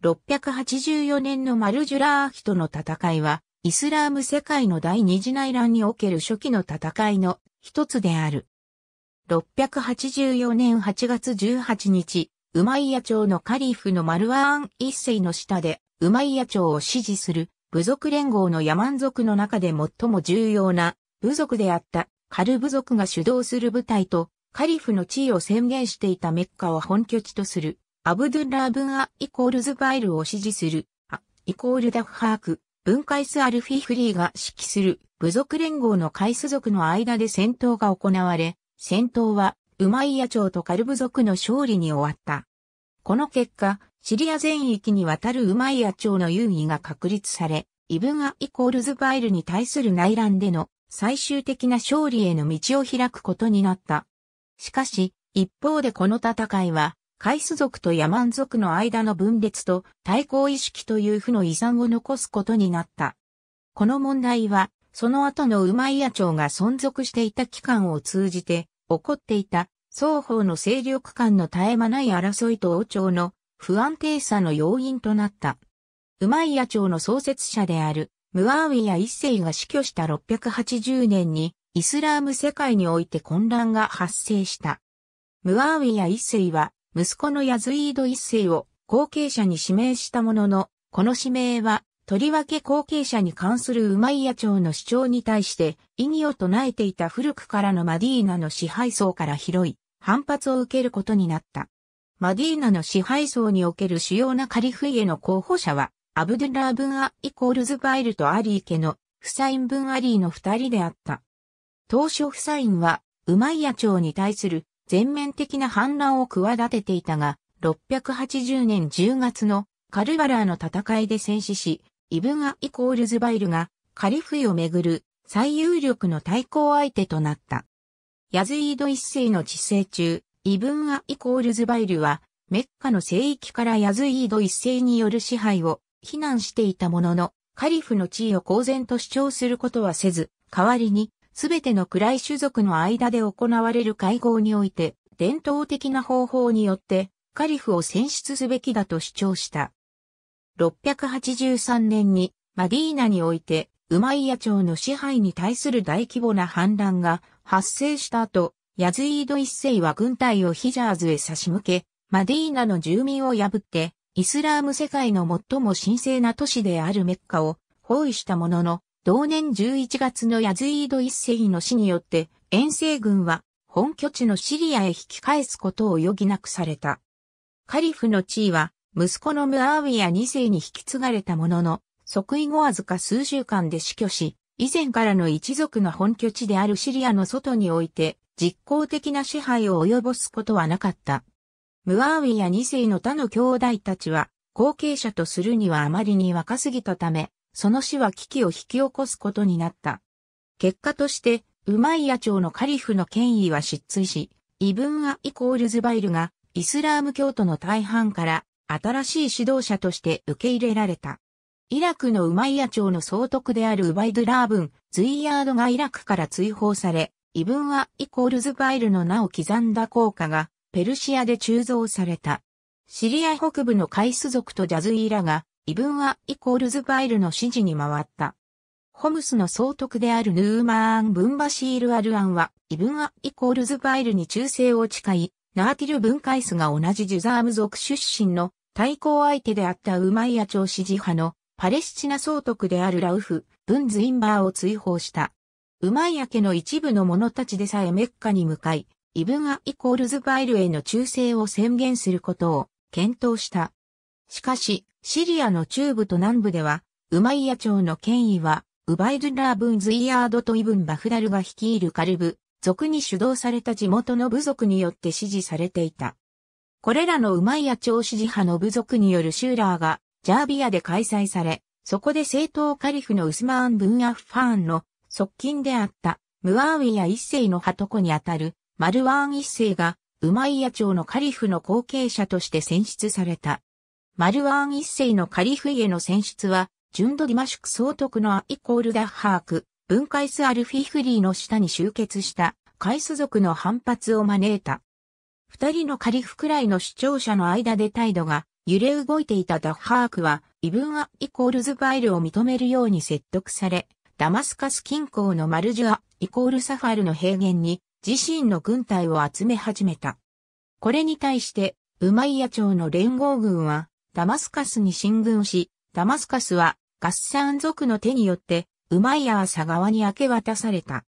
684年のマルジュラーヒとの戦いは、イスラーム世界の第二次内乱における初期の戦いの一つである。684年8月18日、ウマイヤ朝のカリフのマルワーン一世の下で、ウマイヤ朝を支持する部族連合のヤマン族の中で最も重要な部族であったカル部族が主導する部隊とカリフの地位を宣言していたメッカを本拠地とするアブドゥラーブンアイコールズバイルを支持する、アイコールダフハーク、分解スアルフィフリーが指揮する部族連合の海ス族の間で戦闘が行われ、戦闘はウマイヤ朝とカルブ族の勝利に終わった。この結果、シリア全域にわたるウマイヤ朝の優位が確立され、イブンアイコールズバイルに対する内乱での最終的な勝利への道を開くことになった。しかし、一方でこの戦いは、カイス族とヤマン族の間の分裂と対抗意識という負の遺産を残すことになった。この問題は、その後のウマイヤ朝が存続していた期間を通じて、起こっていた双方の勢力間の絶え間ない争いと王朝の不安定さの要因となった。ウマイヤ朝の創設者であるムアウィヤ一世が死去した680年にイスラーム世界において混乱が発生した。ムアウィヤ一世は息子のヤズイード一世を後継者に指名したものの、この指名は、とりわけ後継者に関するウマイヤ朝の主張に対して異議を唱えていた古くからのマディーナの支配層から広い反発を受けることになった。マディーナの支配層における主要なカリフイエの候補者は、アブドゥラー・ブン・ア・イコールズ・バイルとアリー家のフサイン・ブン・アリーの二人であった。当初フサインは、ウマイヤ朝に対する全面的な反乱を企てていたが、680年10月のカルバラーの戦いで戦死し、イブガ・イコールズバイルがカリフイをめぐる最有力の対抗相手となった。ヤズイード一世の治世中、イブンア・イコールズバイルは、メッカの聖域からヤズイード一世による支配を非難していたものの、カリフの地位を公然と主張することはせず、代わりにすべての位種族の間で行われる会合において、伝統的な方法によって、カリフを選出すべきだと主張した。683年に、マディーナにおいて、ウマイヤ朝の支配に対する大規模な反乱が発生した後、ヤズイード一世は軍隊をヒジャーズへ差し向け、マディーナの住民を破って、イスラーム世界の最も神聖な都市であるメッカを包囲したものの、同年11月のヤズイード一世の死によって、遠征軍は本拠地のシリアへ引き返すことを余儀なくされた。カリフの地位は、息子のムアーウィア2世に引き継がれたものの、即位後わずか数週間で死去し、以前からの一族の本拠地であるシリアの外において、実効的な支配を及ぼすことはなかった。ムアーウィア2世の他の兄弟たちは、後継者とするにはあまりに若すぎたため、その死は危機を引き起こすことになった。結果として、ウマイヤ朝のカリフの権威は失墜し、イブン・ア・イコール・ズバイルが、イスラーム教徒の大半から、新しい指導者として受け入れられた。イラクのウマイヤ朝の総督であるウバイドラーブン、ズイヤードがイラクから追放され、イブンはイコールズバイルの名を刻んだ効果がペルシアで鋳造された。シリア北部のカイス族とジャズイーラがイブンはイコールズバイルの指示に回った。ホムスの総督であるヌーマーン・ブンバシール・アルアンは、イブンア・イコールズバイルに忠誠を誓い、ナーティル・ブンカイスが同じジュザーム族出身の対抗相手であったウマイヤ朝支持派のパレスチナ総督であるラウフ・ブンズ・インバーを追放した。ウマイヤ家の一部の者たちでさえメッカに向かい、イブンア・イコールズバイルへの忠誠を宣言することを検討した。しかし、シリアの中部と南部では、ウマイヤ朝の権威は、ウバイドゥラーブンズイヤードとイブンバフダルが率いるカルブ、族に主導された地元の部族によって支持されていた。これらのウマイヤ朝支持派の部族によるシューラーが、ジャービアで開催され、そこで政党カリフのウスマーン・ブン・アフファーンの側近であった、ムワーウィア一世の鳩子にあたる、マルワーン一世が、ウマイヤ朝のカリフの後継者として選出された。マルワーン一世のカリフイへの選出は、ジンド・ディマシュク総督のアイコールダッハーク、分解スアルフィフリーの下に集結した、カイス族の反発を招いた。二人のカリフくらいの主張者の間で態度が揺れ動いていたダッハークは、イブン・ア・イコール・ズバイルを認めるように説得され、ダマスカス近郊のマルジュア・イコール・サファルの平原に自身の軍隊を集め始めた。これに対して、ウマイヤ朝の連合軍は、ダマスカスに進軍し、ダマスカスはガッサン族の手によってウマイヤーサ側に明け渡された。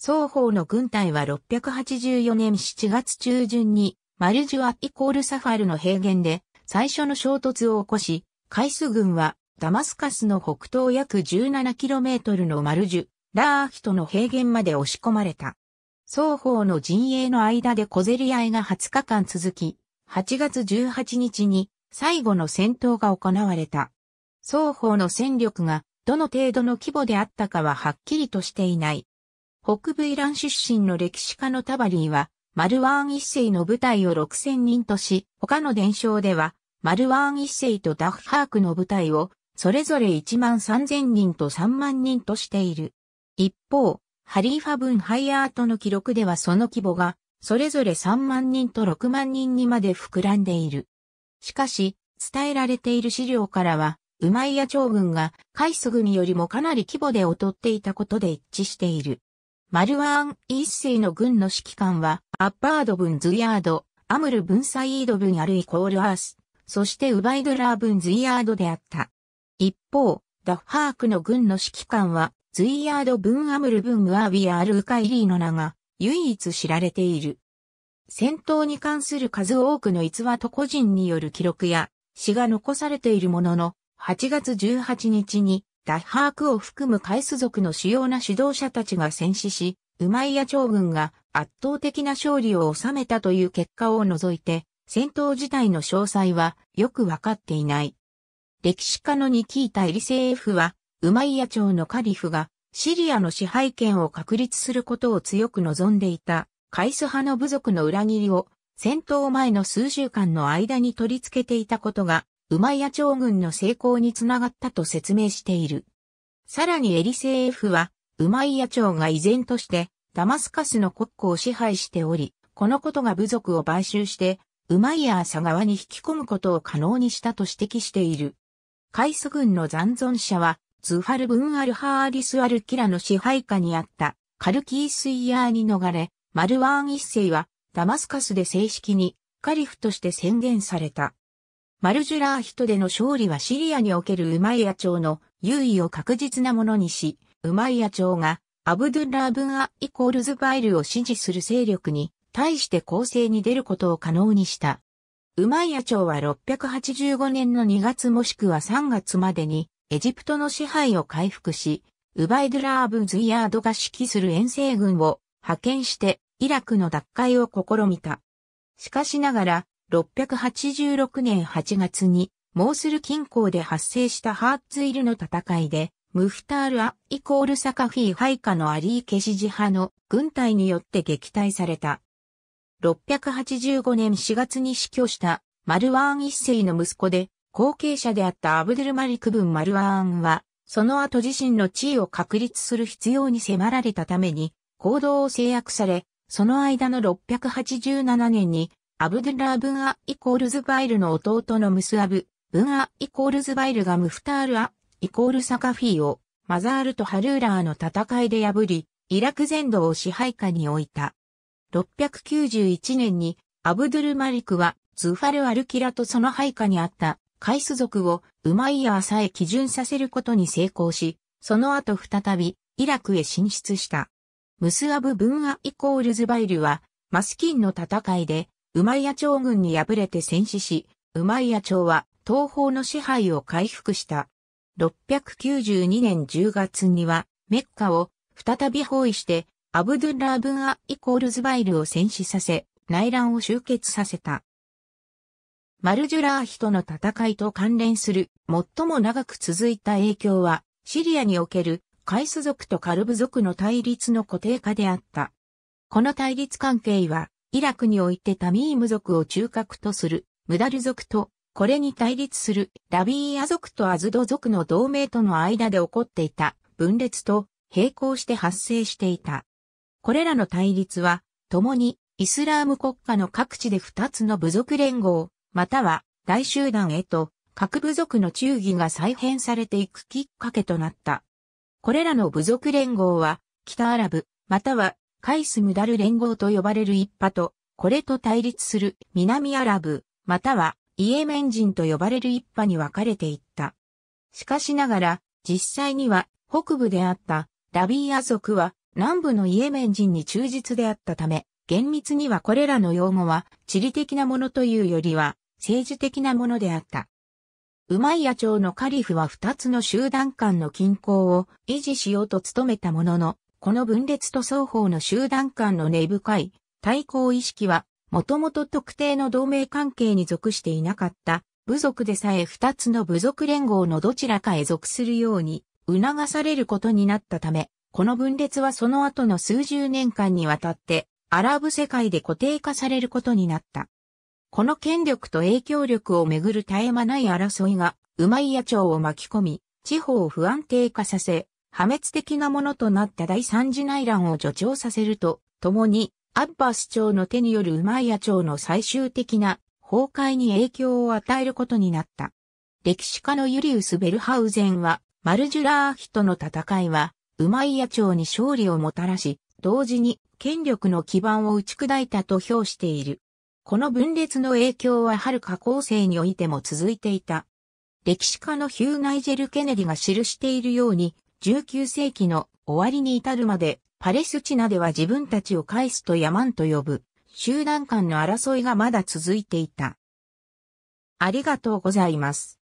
双方の軍隊は684年7月中旬にマルジュアイコールサファルの平原で最初の衝突を起こし、カイス軍はダマスカスの北東約 17km のマルジュ、ラーヒトの平原まで押し込まれた。双方の陣営の間で小競り合いが20日間続き、8月18日に最後の戦闘が行われた。双方の戦力がどの程度の規模であったかははっきりとしていない。北部イラン出身の歴史家のタバリーは、マルワーン一世の部隊を6000人とし、他の伝承では、マルワーン一世とダッハークの部隊を、それぞれ1万3000人と3万人としている。一方、ハリーファブン・ハイアートの記録ではその規模が、それぞれ3万人と6万人にまで膨らんでいる。しかし、伝えられている資料からは、ウマイヤ朝軍がカイソ軍よりもかなり規模で劣っていたことで一致している。マルワーン一世の軍の指揮官は、アッバード分ズヤード、アムルブンサイード分アルイコールアース、そしてウバイドラー分ズヤードであった。一方、ダフハークの軍の指揮官は、ズイヤードブンアムルンムアービアールウカイリーの名が唯一知られている。戦闘に関する数多くの逸話と個人による記録や詩が残されているものの、8月18日にダハークを含む海ス族の主要な指導者たちが戦死し、ウマイヤ朝軍が圧倒的な勝利を収めたという結果を除いて、戦闘自体の詳細はよくわかっていない。歴史家のニキータ・エリセーフは、ウマイヤ朝のカリフがシリアの支配権を確立することを強く望んでいたカイス派の部族の裏切りを戦闘前の数週間の間に取り付けていたことが、ウマイヤ朝軍の成功につながったと説明している。さらにエリセーフは、ウマイヤ朝が依然として、ダマスカスの国庫を支配しており、このことが部族を買収して、ウマイヤー佐川に引き込むことを可能にしたと指摘している。カイス軍の残存者は、ツファルブンアルハーリスアルキラの支配下にあった、カルキースイヤーに逃れ、マルワーン一世はダマスカスで正式にカリフとして宣言された。マルジュラーヒトでの勝利はシリアにおけるウマイヤ朝の優位を確実なものにし、ウマイヤ朝がアブドゥラー・ブン・ア・イコールズ・バイルを支持する勢力に対して攻勢に出ることを可能にした。ウマイヤ朝は685年の2月もしくは3月までにエジプトの支配を回復し、ウバイドゥラー・ブン・ズイヤードが指揮する遠征軍を派遣してイラクの奪回を試みた。しかしながら、686年8月に、モースル近郊で発生したハーツイルの戦いで、ムフタール・ア・イコール・サカフィー・配下のアリー・ケシジ派の軍隊によって撃退された。685年4月に死去したマルワーン一世の息子で、後継者であったアブデルマリクブン・マルワーンは、その後自身の地位を確立する必要に迫られたために、行動を制約され、その間の687年に、アブドゥラー・ブン・ア・イコールズ・バイルの弟のムスアブ、ブン・ア・イコールズ・バイルがムフタール・ア・イコール・サカフィーを、マザールとハルーラーの戦いで破り、イラク全土を支配下に置いた。691年に、アブドゥル・マリクは、ズファル・アルキラとその配下にあった、カイス族を、ウマイヤーさえ基準させることに成功し、その後再び、イラクへ進出した。ムスアブ・ブンア・イコールズ・バイルは、マスキンの戦いで、ウマイヤ朝軍に敗れて戦死し、ウマイヤ朝は東方の支配を回復した。692年10月には、メッカを再び包囲して、アブドゥッラー・ブンア・イコールズ・バイルを戦死させ、内乱を終結させた。マルジュラーヒとの戦いと関連する最も長く続いた影響は、シリアにおけるカイス族とカルブ族の対立の固定化であった。この対立関係は、イラクにおいてタミーム族を中核とするムダル族と、これに対立するラビーア族とアズド族の同盟との間で起こっていた分裂と並行して発生していた。これらの対立は、共にイスラーム国家の各地で2つの部族連合、または大集団へと各部族の忠義が再編されていくきっかけとなった。これらの部族連合は、北アラブ、または、カイスムダル連合と呼ばれる一派と、これと対立する南アラブ、またはイエメン人と呼ばれる一派に分かれていった。しかしながら、実際には北部であったラビーア族は南部のイエメン人に忠実であったため、厳密にはこれらの用語は地理的なものというよりは政治的なものであった。ウマイヤ朝のカリフは2つの集団間の均衡を維持しようと努めたものの、この分裂と双方の集団間の根深い対抗意識は、もともと特定の同盟関係に属していなかった部族でさえ2つの部族連合のどちらかへ属するように促されることになったため、この分裂はその後の数十年間にわたってアラブ世界で固定化されることになった。この権力と影響力をめぐる絶え間ない争いが、馬井野町を巻き込み、地方を不安定化させ、破滅的なものとなった第三次内乱を助長させると、共に、アッバス朝の手による馬井野町の最終的な崩壊に影響を与えることになった。歴史家のユリウス・ベルハウゼンは、マルジュラーヒとの戦いは、馬井野町に勝利をもたらし、同時に権力の基盤を打ち砕いたと評している。この分裂の影響は遥か後世においても続いていた。歴史家のヒュー・ナイジェル・ケネディが記しているように、19世紀の終わりに至るまで、パレスチナでは自分たちを返すとヤマンと呼ぶ、集団間の争いがまだ続いていた。ありがとうございます。